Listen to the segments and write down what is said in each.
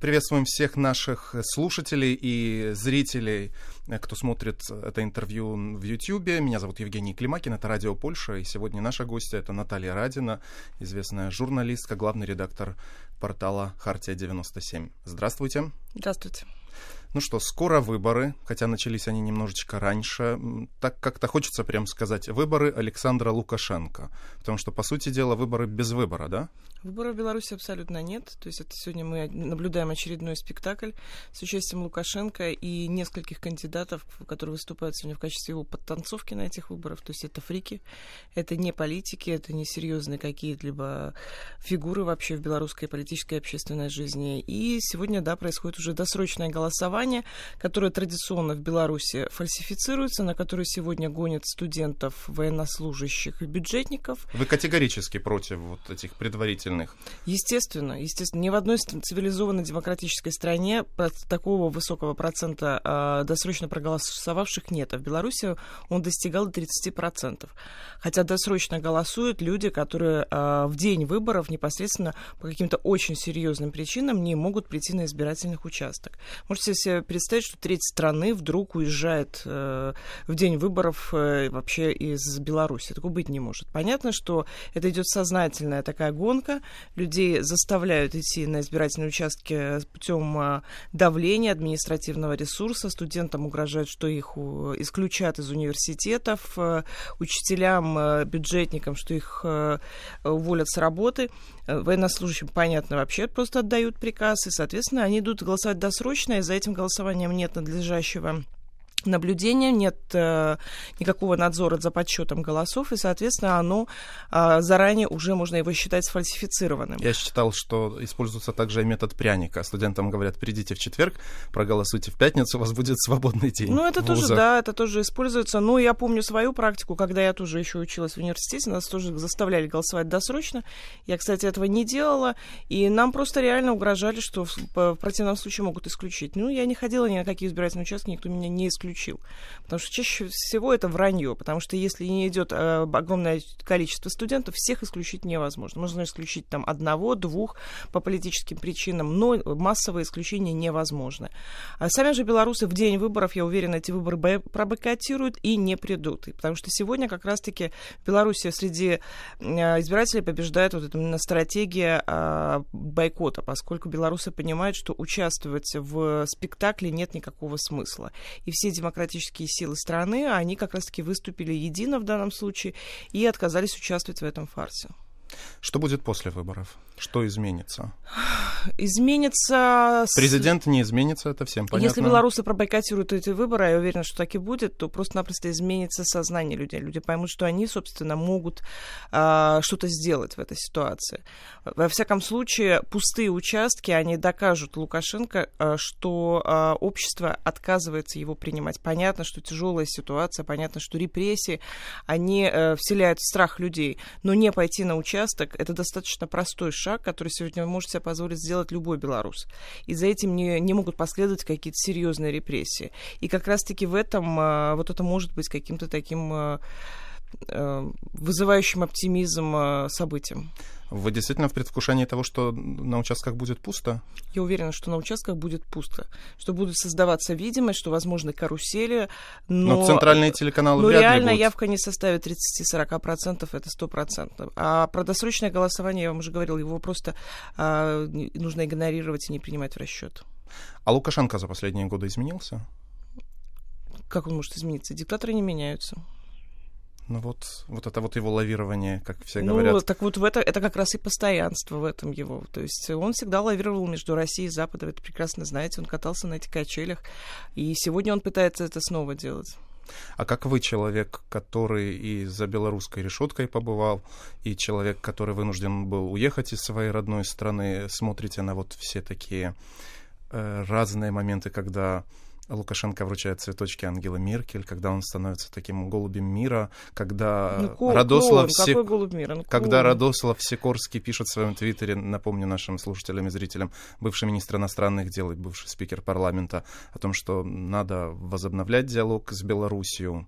Приветствуем всех наших слушателей и зрителей, э, кто смотрит это интервью в YouTube. Меня зовут Евгений Климакин, это Радио Польша, и сегодня наша гостья — это Наталья Радина, известная журналистка, главный редактор портала «Хартия-97». Здравствуйте. Здравствуйте. Ну что, скоро выборы, хотя начались они немножечко раньше. Так как-то хочется прям сказать, выборы Александра Лукашенко. Потому что, по сути дела, выборы без выбора, да? Выборов в Беларуси абсолютно нет. То есть это сегодня мы наблюдаем очередной спектакль с участием Лукашенко и нескольких кандидатов, которые выступают сегодня в качестве его подтанцовки на этих выборах. То есть это фрики, это не политики, это не серьезные какие-либо фигуры вообще в белорусской политической и общественной жизни. И сегодня, да, происходит уже досрочное голосование образования, которые традиционно в Беларуси фальсифицируется, на которое сегодня гонят студентов, военнослужащих и бюджетников. Вы категорически против вот этих предварительных? Естественно, естественно. Ни в одной цивилизованной демократической стране такого высокого процента э, досрочно проголосовавших нет. А в Беларуси он достигал 30%. Хотя досрочно голосуют люди, которые э, в день выборов непосредственно по каким-то очень серьезным причинам не могут прийти на избирательных участок. Можете себе себе представить, что треть страны вдруг уезжает э, в день выборов э, вообще из Беларуси. Такого быть не может. Понятно, что это идет сознательная такая гонка. Людей заставляют идти на избирательные участки э, путем давления административного ресурса. Студентам угрожают, что их исключат из университетов. учителям, бюджетникам, что их уволят с работы. Военнослужащим, понятно, вообще просто отдают приказ. И, соответственно, они идут голосовать досрочно, и за этим голосованием нет надлежащего наблюдения, нет э, никакого надзора за подсчетом голосов, и, соответственно, оно э, заранее уже можно его считать сфальсифицированным. Я считал, что используется также и метод пряника. Студентам говорят, придите в четверг, проголосуйте в пятницу, у вас будет свободный день. Ну, это тоже, да, это тоже используется. Но ну, я помню свою практику, когда я тоже еще училась в университете, нас тоже заставляли голосовать досрочно. Я, кстати, этого не делала, и нам просто реально угрожали, что в, в противном случае могут исключить. Ну, я не ходила ни на какие избирательные участки, никто меня не исключил исключил. Потому что чаще всего это вранье, потому что если не идет э, огромное количество студентов, всех исключить невозможно. Можно исключить там одного, двух по политическим причинам, но массовое исключение невозможно. А сами же белорусы в день выборов, я уверена, эти выборы б- пробокотируют и не придут. И потому что сегодня как раз-таки Белоруссия среди э, избирателей побеждает вот эта стратегия э, бойкота, поскольку белорусы понимают, что участвовать в спектакле нет никакого смысла. И все эти демократические силы страны, они как раз-таки выступили едино в данном случае и отказались участвовать в этом фарсе. Что будет после выборов? Что изменится? Изменится... Президент не изменится, это всем понятно. Если белорусы пробойкотируют эти выборы, а я уверена, что так и будет, то просто-напросто изменится сознание людей. Люди поймут, что они, собственно, могут а, что-то сделать в этой ситуации. Во всяком случае, пустые участки, они докажут Лукашенко, а, что а, общество отказывается его принимать. Понятно, что тяжелая ситуация, понятно, что репрессии, они а, вселяют страх людей. Но не пойти на участок, это достаточно простой шаг шаг, который сегодня может себе позволить сделать любой белорус. И за этим не, не могут последовать какие-то серьезные репрессии. И как раз-таки в этом а, вот это может быть каким-то таким а, Э, вызывающим оптимизм э, событием. Вы действительно в предвкушении того, что на участках будет пусто? Я уверена, что на участках будет пусто, что будут создаваться видимость, что возможны карусели, но... Но центральные э, телеканалы но вряд реально ли будут. явка не составит 30-40%, это стопроцентно. А про досрочное голосование, я вам уже говорила, его просто а, нужно игнорировать и не принимать в расчет. А Лукашенко за последние годы изменился? Как он может измениться? Диктаторы не меняются. Ну вот, вот это вот его лавирование, как все ну, говорят. Ну, так вот в это, это как раз и постоянство в этом его. То есть он всегда лавировал между Россией и Западом, это прекрасно знаете, он катался на этих качелях, и сегодня он пытается это снова делать. А как вы, человек, который и за белорусской решеткой побывал, и человек, который вынужден был уехать из своей родной страны, смотрите на вот все такие э, разные моменты, когда Лукашенко вручает цветочки Ангела Меркель, когда он становится таким голубем мира, когда ну, кол, Радослав, кол, Сек... голубь мира? Ну, пишет в своем твиттере, напомню нашим слушателям и зрителям, бывший министр иностранных дел и бывший спикер парламента, о том, что надо возобновлять диалог с Белоруссией,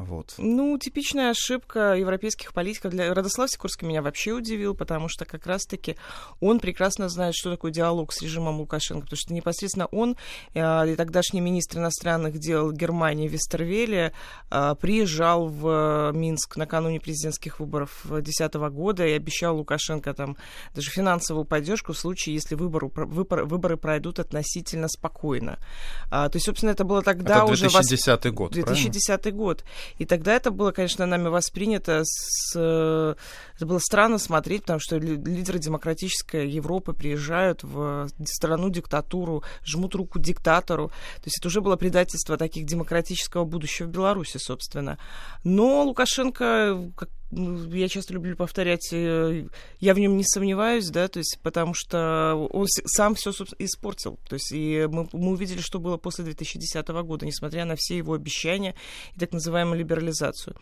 вот. Ну, типичная ошибка европейских политиков. Для... Радослав Сикорский меня вообще удивил, потому что как раз-таки он прекрасно знает, что такое диалог с режимом Лукашенко, потому что непосредственно он а, и тогдашний министр иностранных дел Германии Вестервелия а, приезжал в Минск накануне президентских выборов 2010 года и обещал Лукашенко там даже финансовую поддержку в случае, если выбору, выбор, выборы пройдут относительно спокойно. А, то есть, собственно, это было тогда это уже... 2010 вос... год, 2010 правильно? год. И тогда это было, конечно, нами воспринято с... Это было странно смотреть, потому что лидеры демократической Европы приезжают в страну диктатуру, жмут руку диктатору. То есть это уже было предательство таких демократического будущего в Беларуси, собственно. Но Лукашенко, как ну, я часто люблю повторять, э, я в нем не сомневаюсь, да, то есть потому что он сам все испортил. То есть и мы, мы увидели, что было после 2010 года, несмотря на все его обещания и так называемую либерализацию.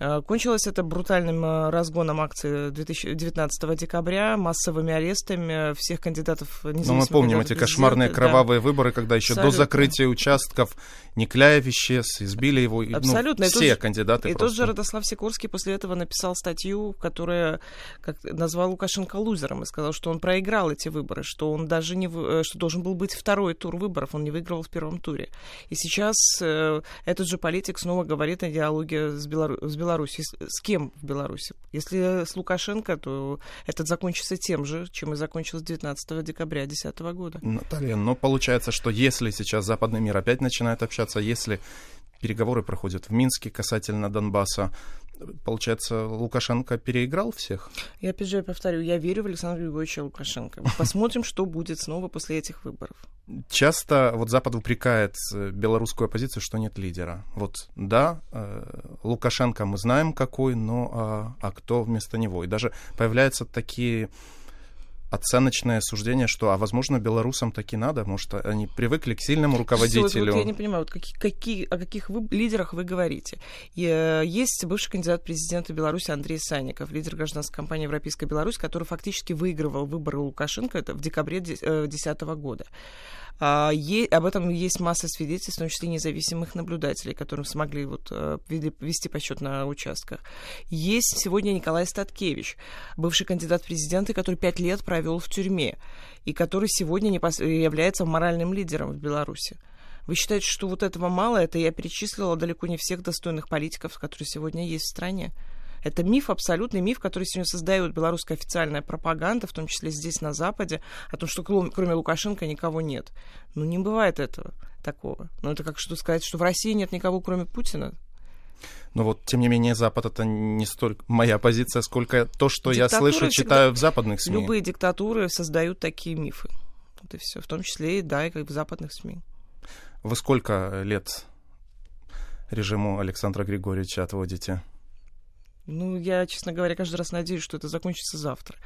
Э, кончилось это брутальным э, разгоном акции 2019 декабря, массовыми арестами э, всех кандидатов Но ну, мы помним эти кошмарные кровавые да. выборы, когда еще Абсолютно. до закрытия участков Никляев исчез, избили его. Ну, Абсолютно. Ну, все и тут, кандидаты И тот же Радослав Сикорский после этого написал статью, которая как, назвал Лукашенко лузером и сказал, что он проиграл эти выборы, что он даже не... что должен был быть второй тур выборов, он не выиграл в первом туре. И сейчас э, этот же политик снова говорит о диалоге с, Белару- с Беларусью Беларуси? С кем в Беларуси? Если э, с Лукашенко, то этот закончится тем же, чем и закончилось 19 декабря 2010 года. Наталья, но получается, что если сейчас западный мир опять начинает общаться, если переговоры проходят в Минске касательно Донбасса, получается, Лукашенко переиграл всех? Я опять же повторю, я верю в Александра Григорьевича Лукашенко. Посмотрим, что будет снова после этих выборов. Часто вот Запад упрекает э, белорусскую оппозицию, что нет лидера. Вот да, э, Лукашенко мы знаем какой, но а, а кто вместо него? И даже появляются такие оценочное суждение, что, а возможно, белорусам таки надо, может, они привыкли к сильному руководителю. вот, вот я не понимаю, вот какие, какие, о каких вы, лидерах вы говорите? И, э, есть бывший кандидат президента Беларуси Андрей Санников, лидер гражданской компании «Европейская Беларусь», который фактически выигрывал выборы Лукашенко это в декабре 2010 э, года. А, е, об этом есть масса свидетельств, в том числе независимых наблюдателей, которые смогли вот, э, вести подсчет на участках. Есть сегодня Николай Статкевич, бывший кандидат президента, который пять лет провел провел в тюрьме, и который сегодня непос... является моральным лидером в Беларуси. Вы считаете, что вот этого мало? Это я перечислила далеко не всех достойных политиков, которые сегодня есть в стране. Это миф, абсолютный миф, который сегодня создает белорусская официальная пропаганда, в том числе здесь, на Западе, о том, что кроме Лукашенко никого нет. Ну, не бывает этого такого. Но ну, это как что сказать, что в России нет никого, кроме Путина. Но вот, тем не менее, Запад это не столько моя позиция, сколько то, что диктатуры я слышу, читаю в западных СМИ. Любые диктатуры создают такие мифы. Вот и все, в том числе и, да, и как в западных СМИ. Вы сколько лет режиму Александра Григорьевича отводите? Ну, я, честно говоря, каждый раз надеюсь, что это закончится завтра.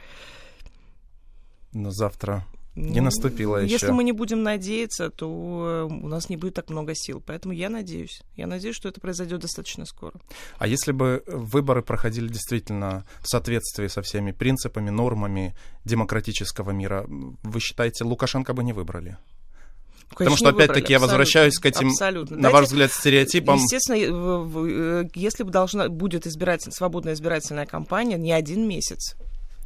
Но завтра не ну, наступила если еще. Если мы не будем надеяться, то э, у нас не будет так много сил. Поэтому я надеюсь. Я надеюсь, что это произойдет достаточно скоро. А если бы выборы проходили действительно в соответствии со всеми принципами, нормами демократического мира, вы считаете, Лукашенко бы не выбрали? Конечно, Потому что, опять-таки, я возвращаюсь к этим, абсолютно. на Знаете, ваш взгляд, стереотипам. Естественно, э, если бы должна, будет избиратель, свободная избирательная кампания не один месяц,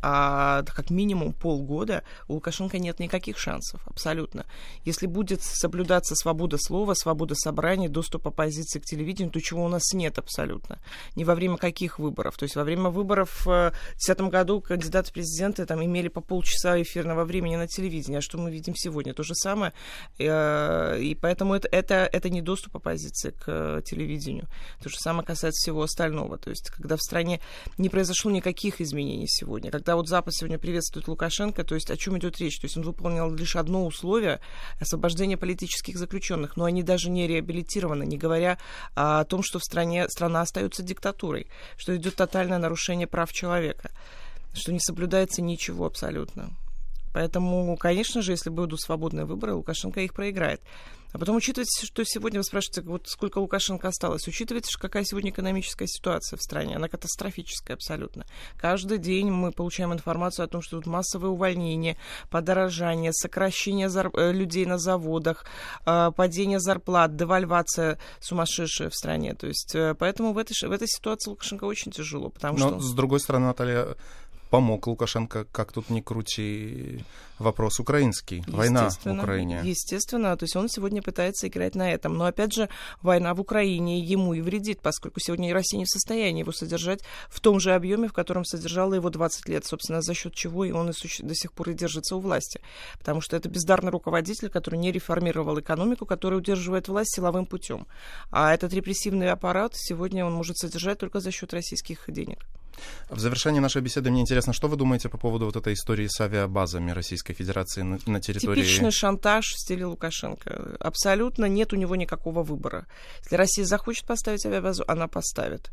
а как минимум полгода у Лукашенко нет никаких шансов, абсолютно. Если будет соблюдаться свобода слова, свобода собраний, доступ оппозиции к телевидению, то чего у нас нет абсолютно. Не во время каких выборов. То есть во время выборов э, в 2010 году кандидаты в президенты там, имели по полчаса эфирного времени на телевидении, а что мы видим сегодня? То же самое. Э, и поэтому это, это, это не доступ оппозиции к телевидению. То же самое касается всего остального. То есть когда в стране не произошло никаких изменений сегодня, когда когда вот Запад сегодня приветствует Лукашенко, то есть о чем идет речь? То есть он выполнил лишь одно условие – освобождение политических заключенных, но они даже не реабилитированы, не говоря а, о том, что в стране страна остается диктатурой, что идет тотальное нарушение прав человека, что не соблюдается ничего абсолютно. Поэтому, конечно же, если будут свободные выборы, Лукашенко их проиграет. А потом учитывайте, что сегодня, вы спрашиваете, вот сколько Лукашенко осталось, учитывайте, какая сегодня экономическая ситуация в стране, она катастрофическая абсолютно. Каждый день мы получаем информацию о том, что тут массовые увольнения, подорожание, сокращение зар... Э, людей на заводах, э, падение зарплат, девальвация сумасшедшая в стране. То есть, э, поэтому в этой, в этой ситуации Лукашенко очень тяжело, потому Но, что... с другой стороны, Наталья, помог Лукашенко, как тут ни крути, вопрос украинский, война в Украине. Естественно, то есть он сегодня пытается играть на этом. Но опять же, война в Украине ему и вредит, поскольку сегодня Россия не в состоянии его содержать в том же объеме, в котором содержала его 20 лет, собственно, за счет чего и он и суще... до сих пор и держится у власти. Потому что это бездарный руководитель, который не реформировал экономику, который удерживает власть силовым путем. А этот репрессивный аппарат сегодня он может содержать только за счет российских денег. В завершении нашей беседы мне интересно, что вы думаете по поводу вот этой истории с авиабазами Российской Федерации на, на территории... Типичный шантаж в стиле Лукашенко. Абсолютно нет у него никакого выбора. Если Россия захочет поставить авиабазу, она поставит.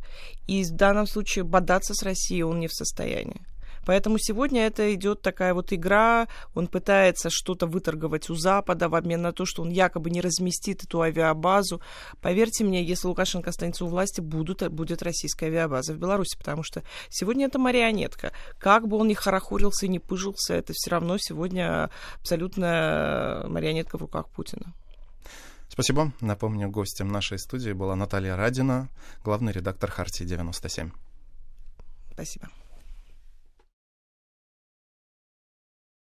И в данном случае бодаться с Россией он не в состоянии. Поэтому сегодня это идет такая вот игра, он пытается что-то выторговать у Запада в обмен на то, что он якобы не разместит эту авиабазу. Поверьте мне, если Лукашенко останется у власти, будут, будет российская авиабаза в Беларуси, потому что сегодня это марионетка. Как бы он ни хорохорился и не пыжился, это все равно сегодня абсолютно марионетка в руках Путина. Спасибо. Напомню, гостем нашей студии была Наталья Радина, главный редактор Хартии 97. Спасибо.